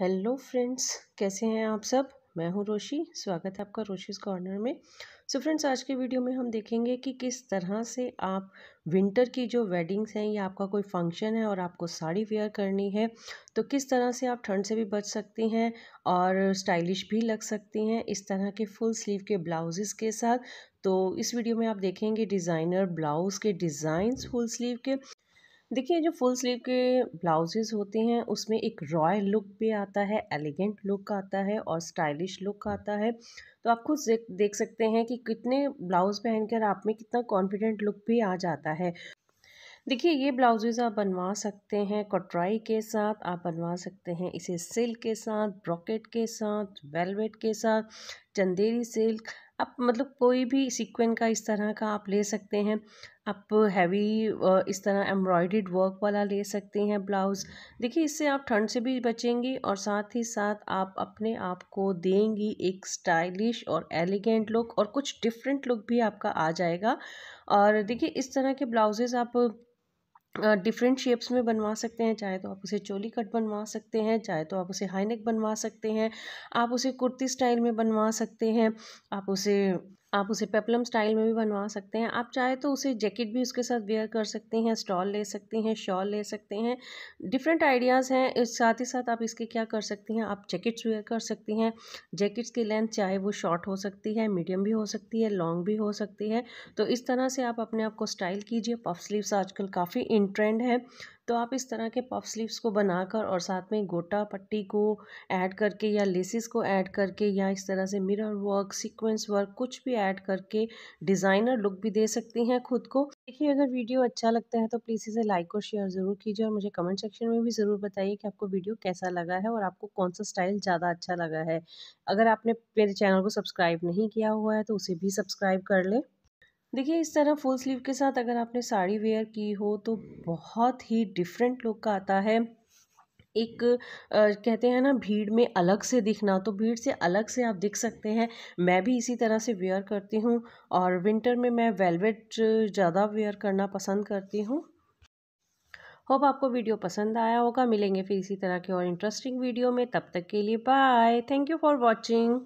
hello friends कैसे हैं आप सब मैं हूं रोशी स्वागत है आपका रोशीज़ कॉर्नर में सो so फ्रेंड्स आज के वीडियो में हम देखेंगे कि किस तरह से आप विंटर की जो वेडिंग्स हैं या आपका कोई फंक्शन है और आपको साड़ी वेयर करनी है तो किस तरह से आप ठंड से भी बच सकती हैं और स्टाइलिश भी लग सकती हैं इस तरह के फुल स्लीव के ब्लाउजेस के साथ तो इस वीडियो में आप देखेंगे डिज़ाइनर ब्लाउज़ के डिज़ाइंस फुल स्लीव के देखिए जो फुल स्लीव के ब्लाउजेज़ होते हैं उसमें एक रॉयल लुक भी आता है एलिगेंट लुक आता है और स्टाइलिश लुक आता है तो आप खुद देख सकते हैं कि कितने ब्लाउज़ पहनकर आप में कितना कॉन्फिडेंट लुक भी आ जाता है देखिए ये ब्लाउजेज़ आप बनवा सकते हैं कटराई के साथ आप बनवा सकते हैं इसे सिल्क के साथ ब्रॉकेट के साथ वेलवेट के साथ चंदेरी सिल्क आप मतलब कोई भी सीक्वेंस का इस तरह का आप ले सकते हैं आप हैवी इस तरह एम्ब्रॉयड वर्क वाला ले सकते हैं ब्लाउज़ देखिए इससे आप ठंड से भी बचेंगी और साथ ही साथ आप अपने आप को देंगी एक स्टाइलिश और एलिगेंट लुक और कुछ डिफरेंट लुक भी आपका आ जाएगा और देखिए इस तरह के ब्लाउजेज़ आप डिफरेंट शेप्स में बनवा सकते हैं चाहे तो आप उसे चोली कट बनवा सकते हैं चाहे तो आप उसे हाईनेक बनवा सकते हैं आप उसे कुर्ती स्टाइल में बनवा सकते हैं आप उसे आप उसे पेपलम स्टाइल में भी बनवा सकते हैं आप चाहे तो उसे जैकेट भी उसके साथ वेयर कर सकते हैं स्टॉल ले सकते हैं शॉल ले सकते हैं डिफरेंट आइडियाज़ हैं साथ ही साथ आप इसके क्या कर सकती हैं आप जैकेट्स वेयर कर सकती हैं जैकेट्स की लेंथ चाहे वो शॉर्ट हो सकती है मीडियम भी हो सकती है लॉन्ग भी हो सकती है तो इस तरह से आप अपने आप को स्टाइल कीजिए पफ स्लीव्स आजकल काफ़ी इन ट्रेंड है तो आप इस तरह के पफ स्लीव्स को बनाकर और साथ में गोटा पट्टी को ऐड करके या लेसिस को ऐड करके या इस तरह से मिरर वर्क सीक्वेंस वर्क कुछ भी ऐड करके डिज़ाइनर लुक भी दे सकती हैं खुद को देखिए अगर वीडियो अच्छा लगता है तो प्लीज़ इसे लाइक और शेयर ज़रूर कीजिए और मुझे कमेंट सेक्शन में भी ज़रूर बताइए कि आपको वीडियो कैसा लगा है और आपको कौन सा स्टाइल ज़्यादा अच्छा लगा है अगर आपने मेरे चैनल को सब्सक्राइब नहीं किया हुआ है तो उसे भी सब्सक्राइब कर लें देखिए इस तरह फुल स्लीव के साथ अगर आपने साड़ी वेयर की हो तो बहुत ही डिफरेंट लुक का आता है एक आ, कहते हैं ना भीड़ में अलग से दिखना तो भीड़ से अलग से आप दिख सकते हैं मैं भी इसी तरह से वेयर करती हूँ और विंटर में मैं वेलवेट ज़्यादा वेयर करना पसंद करती हूँ होप आपको वीडियो पसंद आया होगा मिलेंगे फिर इसी तरह के और इंटरेस्टिंग वीडियो में तब तक के लिए bye thank you for watching